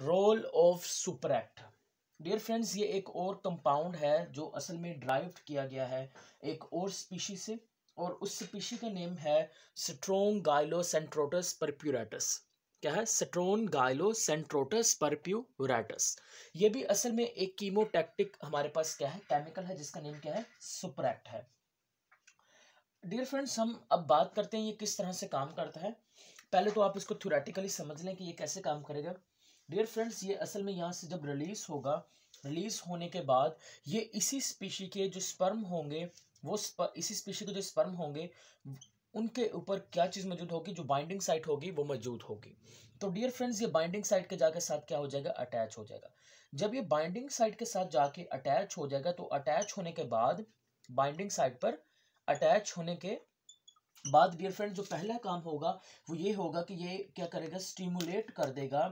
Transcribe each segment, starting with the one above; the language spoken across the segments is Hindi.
role of speract dear friends ये एक और कंपाउंड है जो असल में ड्राइव किया गया है एक और स्पीशी से और उस स्पीशी का नेम है स्ट्रोंग सेंट्रोटस परप्यूरेटस क्या है स्ट्रोन सेंट्रोटस परप्यूरेटस ये भी असल में एक कीमोटेक्टिक हमारे पास क्या है केमिकल है जिसका नेम क्या है सुपरैक्ट है डियर फ्रेंड्स हम अब बात करते हैं ये किस तरह से काम करता है पहले तो आप इसको थ्योरेटिकली समझ लें कि ये कैसे काम करेगा डियर फ्रेंड्स ये असल में यहाँ से जब रिलीज़ होगा रिलीज़ होने के बाद ये इसी स्पीशी के जो स्पर्म होंगे वो इसी स्पीशी के जो स्पर्म होंगे उनके ऊपर क्या चीज़ मौजूद होगी जो बाइंडिंग साइट होगी वो मौजूद होगी तो डियर फ्रेंड्स ये बाइंडिंग साइट के जाके साथ क्या हो जाएगा अटैच हो जाएगा जब ये बाइंडिंग साइट के साथ जाके अटैच हो जाएगा तो अटैच होने के बाद बाइंडिंग साइट पर अटैच होने के बाद डियर फ्रेंड जो पहला काम होगा वो ये होगा कि ये क्या करेगा स्टिमुलेट कर देगा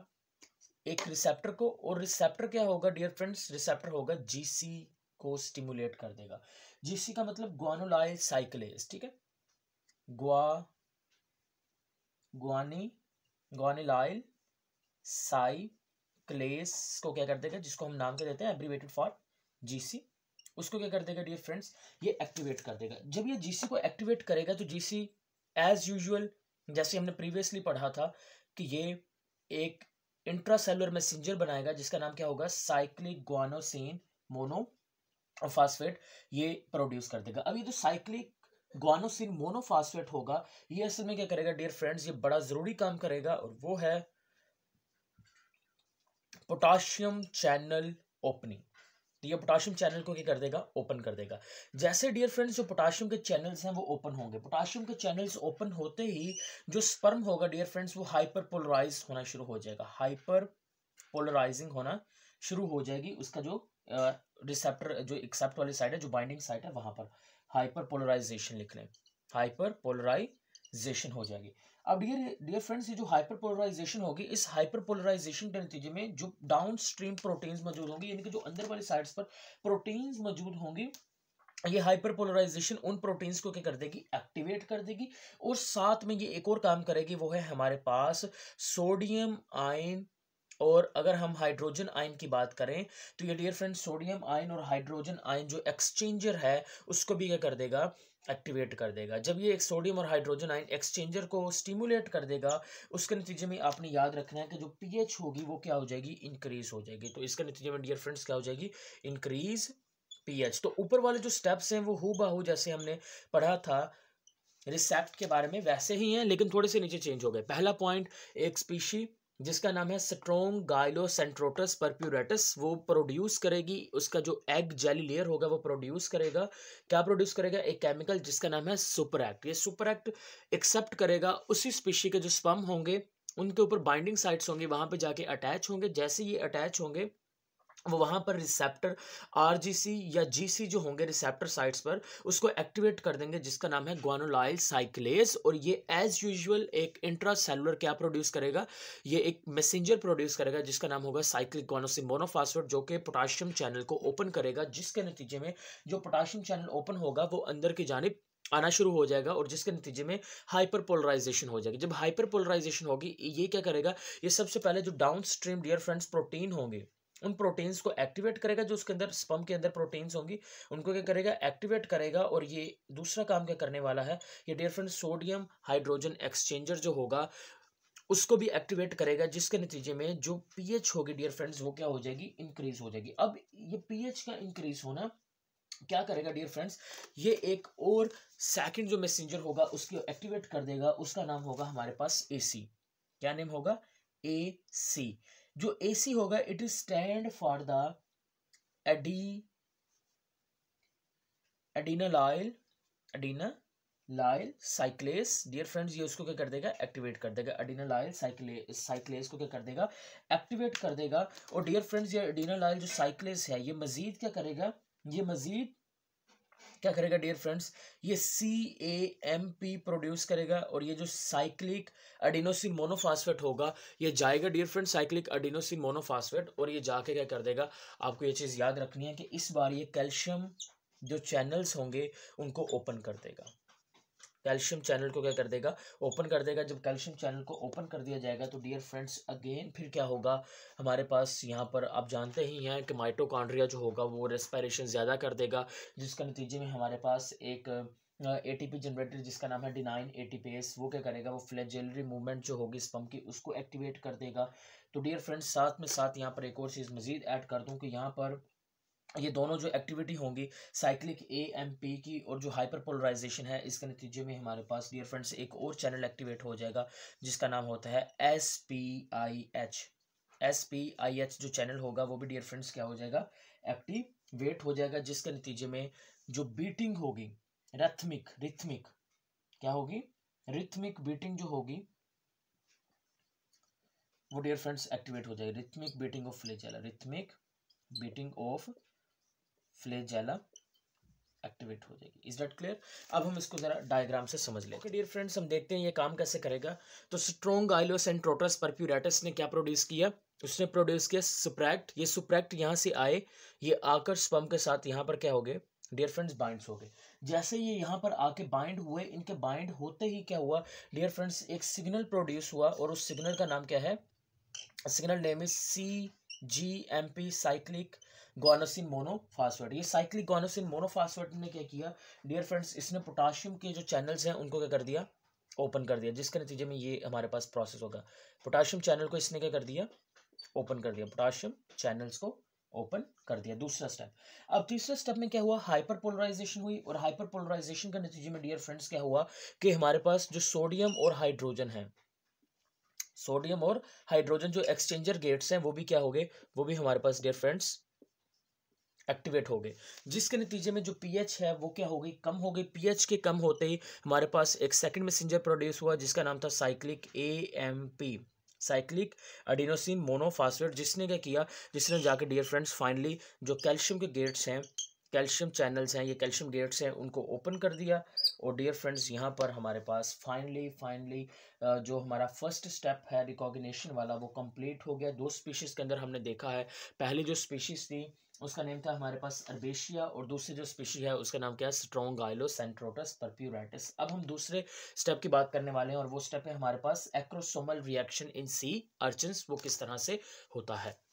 एक रिसेप्टर को और रिसेप्टर क्या होगा डियर फ्रेंड्स रिसेप्टर होगा जीसी को स्टिमुलेट कर देगा जीसी का मतलब ग्वानोलाइल साइकिलेज ठीक है गुआ गुआनी गुआनिलाइल साइक्लेस को क्या कर देगा जिसको हम नाम के देते हैं एब्रीवेटेड फॉर जीसी उसको क्या कर देगा डियर फ्रेंड्स ये एक्टिवेट कर देगा जब ये जीसी को एक्टिवेट करेगा तो जीसी एज यूजुअल जैसे हमने प्रीवियसली पढ़ा था कि ये एक इंट्रासेलुलर मैसेंजर बनाएगा जिसका नाम क्या होगा साइक्लिक ग्वानोसिन मोनो फास्फेट ये प्रोड्यूस कर देगा अब ये जो साइक्लिक ग्वानोसिन मोनोफास्फेट होगा ये असल में क्या करेगा डियर फ्रेंड्स ये बड़ा ज़रूरी काम करेगा और वो है पोटाशियम चैनल ओपनिंग तो ये पोटाशियम चैनल को क्या कर देगा ओपन कर देगा जैसे डियर फ्रेंड्स जो पोटाशियम के चैनल्स हैं वो ओपन होंगे पोटाशियम के चैनल्स ओपन होते ही जो स्पर्म होगा डियर फ्रेंड्स वो हाइपर पोलराइज होना शुरू हो जाएगा हाइपर पोलराइजिंग होना शुरू हो जाएगी उसका जो रिसेप्टर जो एक्सेप्ट वाली साइड है जो बाइंडिंग साइड है वहां पर हाइपर पोलराइजेशन लिख लें हाइपर पोलराइज पोलराइजेशन हो जाएगी अब डियर डियर फ्रेंड्स ये जो हाइपर पोलराइजेशन होगी इस हाइपर पोलराइजेशन के नतीजे में जो डाउन स्ट्रीम प्रोटीन्स मौजूद होंगी यानी कि जो अंदर वाली साइड्स पर प्रोटीन्स मौजूद होंगी ये हाइपर पोलराइजेशन उन प्रोटीन्स को क्या कर देगी एक्टिवेट कर देगी और साथ में ये एक और काम करेगी वो है हमारे पास सोडियम आयन और अगर हम हाइड्रोजन आयन की बात करें तो ये डियर फ्रेंड सोडियम आयन और हाइड्रोजन आयन जो एक्सचेंजर है उसको भी क्या कर देगा एक्टिवेट कर देगा जब ये एक सोडियम और हाइड्रोजन आयन एक्सचेंजर को स्टिमुलेट कर देगा उसके नतीजे में आपने याद रखना है कि जो पीएच होगी वो क्या हो जाएगी इंक्रीज हो जाएगी तो इसके नतीजे में डियर फ्रेंड्स क्या हो जाएगी इंक्रीज पीएच तो ऊपर वाले जो स्टेप्स हैं वो हो बाहू जैसे हमने पढ़ा था रिसेप्ट के बारे में वैसे ही हैं लेकिन थोड़े से नीचे चेंज हो गए पहला पॉइंट एक स्पीशी जिसका नाम है स्ट्रोंग गाइलोसेंट्रोटस परप्यूरेटस वो प्रोड्यूस करेगी उसका जो एग जेली लेयर होगा वो प्रोड्यूस करेगा क्या प्रोड्यूस करेगा एक केमिकल जिसका नाम है सुपर एक्ट ये सुपर एक्ट एक्सेप्ट करेगा उसी स्पीशी के जो स्पम होंगे उनके ऊपर बाइंडिंग साइट्स होंगे वहाँ पे जाके अटैच होंगे जैसे ये अटैच होंगे वो वहाँ पर रिसेप्टर आर या जी जो होंगे रिसेप्टर साइट्स पर उसको एक्टिवेट कर देंगे जिसका नाम है ग्वानोलाइल साइक्लेज और ये एज यूजुअल एक इंट्रा सेलुलर क्या प्रोड्यूस करेगा ये एक मैसेंजर प्रोड्यूस करेगा जिसका नाम होगा साइक्लिक ग्वानोसिन मोनोफास्फेट जो कि पोटाशियम चैनल को ओपन करेगा जिसके नतीजे में जो पोटाशियम चैनल ओपन होगा वो अंदर की जानब आना शुरू हो जाएगा और जिसके नतीजे में हाइपर पोलराइजेशन हो जाएगी जब हाइपर पोलराइजेशन होगी ये क्या करेगा ये सबसे पहले जो downstream dear friends protein होंगे उन प्रोटीन्स को एक्टिवेट करेगा जो उसके अंदर स्पम के अंदर प्रोटीन्स होंगी उनको क्या करेगा एक्टिवेट करेगा और ये दूसरा काम क्या करने वाला है ये dear friend sodium hydrogen exchanger जो होगा उसको भी एक्टिवेट करेगा जिसके नतीजे में जो पीएच होगी डियर फ्रेंड्स वो क्या हो जाएगी इंक्रीज हो जाएगी अब ये पीएच का इंक्रीज होना क्या करेगा डियर फ्रेंड्स ये एक और सेकंड जो मैसेंजर होगा उसको एक्टिवेट कर देगा उसका नाम होगा हमारे पास एसी क्या नेम होगा ए सी जो ए सी होगा it is stand for the ad adenylyl adenylyl cyclase dear friends ये उसको क्या कर देगा एक्टिवेट कर देगा एडीना लाइल साइक्ले साइक्लेस को क्या कर देगा एक्टिवेट कर देगा और डियर फ्रेंड्स ये एडीना लाइल जो साइक्लेस है ये मजीद क्या करेगा ये मजीद क्या करेगा डियर फ्रेंड्स ये C A M P produce करेगा और ये जो साइक्लिक एडिनोसिन मोनोफास्फेट होगा ये जाएगा dear friends cyclic adenosine monophosphate और ये जाके क्या कर देगा आपको ये चीज़ याद रखनी है कि इस बार ये कैल्शियम जो चैनल्स होंगे उनको ओपन कर देगा कैल्शियम चैनल को क्या कर देगा ओपन कर देगा जब कैल्शियम चैनल को ओपन कर दिया जाएगा तो डियर फ्रेंड्स अगेन फिर क्या होगा हमारे पास यहाँ पर आप जानते ही हैं कि माइटोकॉन्ड्रिया जो होगा वो रेस्पायरेशन ज़्यादा कर देगा जिसका नतीजे में हमारे पास एक ए टी पी जनरेटर जिसका नाम है डिनाइन ए टी पी एस वो क्या करेगा वो फ्लैजेलरी मूवमेंट जो होगी इस पंप की उसको एक्टिवेट कर देगा तो डियर फ्रेंड्स साथ में साथ यहाँ पर एक और चीज़ मज़ीद ऐड कर दूँ कि यहाँ पर ये दोनों जो एक्टिविटी होंगी साइक्लिक ए एम पी की और जो हाइपर पोलराइजेशन है इसके नतीजे में हमारे पास डियर फ्रेंड्स एक और चैनल एक्टिवेट हो जाएगा जिसका नाम होता है S P I H S P I H जो चैनल होगा वो भी डियर फ्रेंड्स क्या हो जाएगा एक्टिवेट हो जाएगा जिसके नतीजे में जो बीटिंग होगी रथमिक रिथमिक क्या होगी रिथमिक बीटिंग जो होगी वो डियर फ्रेंड्स एक्टिवेट हो जाएगी rhythmic beating of flagella rhythmic beating of flagella activate हो जाएगी इज डॉट क्लियर अब हम इसको जरा डायग्राम से समझ लेंगे डियर फ्रेंड्स हम देखते हैं ये काम कैसे करेगा तो स्ट्रॉन्ग आइलोस एंड ट्रोटस परप्यूरेटस ने क्या प्रोड्यूस किया उसने प्रोड्यूस किया सुप्रैक्ट ये सुप्रैक्ट यहाँ से आए ये आकर स्पम के साथ यहाँ पर क्या हो गए डियर फ्रेंड्स बाइंड्स हो गए जैसे ये यहाँ पर आके बाइंड हुए इनके बाइंड होते ही क्या हुआ डियर फ्रेंड्स एक सिग्नल प्रोड्यूस हुआ और उस सिग्नल का नाम क्या है signal name is C G M P cyclic guanosine monophosphate ये साइक्लिक गोनोसिन मोनोफास्फेट ने क्या किया डियर फ्रेंड्स इसने पोटाशियम के जो चैनल्स हैं उनको क्या कर दिया ओपन कर दिया जिसके नतीजे में ये हमारे पास प्रोसेस होगा पोटाशियम चैनल को इसने क्या कर दिया ओपन कर दिया पोटाशियम चैनल्स को ओपन कर दिया दूसरा स्टेप अब तीसरे स्टेप में क्या हुआ हाइपर पोलराइजेशन हुई और हाइपर पोलराइजेशन के नतीजे में डियर फ्रेंड्स क्या हुआ कि हमारे पास जो सोडियम और हाइड्रोजन है सोडियम और हाइड्रोजन जो एक्सचेंजर गेट्स हैं वो भी क्या हो गए वो भी हमारे पास डियर फ्रेंड्स एक्टिवेट हो गए जिसके नतीजे में जो पीएच है वो क्या हो गई कम हो गई पीएच के कम होते ही हमारे पास एक सेकंड मैसेंजर प्रोड्यूस हुआ जिसका नाम था cyclic A M P cyclic adenosine monophosphate जिसने क्या किया जिसने जाके डियर फ्रेंड्स फाइनली जो कैल्शियम के गेट्स हैं कैल्शियम चैनल्स हैं ये कैल्शियम गेट्स हैं उनको ओपन कर दिया और डियर फ्रेंड्स यहाँ पर हमारे पास फाइनली फाइनली जो हमारा फर्स्ट स्टेप है रिकॉग्निशन वाला वो कंप्लीट हो गया दो स्पीशीज़ के अंदर हमने देखा है पहली जो स्पीशीज़ थी उसका नेम था हमारे पास अर्बेशिया और दूसरी जो स्पीशी है उसका नाम क्या है स्ट्रॉन्ग गाइलो सेंट्रोटस परप्यूराइटिस अब हम दूसरे स्टेप की बात करने वाले हैं और वो स्टेप है हमारे पास एक्रोसोमल रिएक्शन इन सी अर्चन्स वो किस तरह से होता है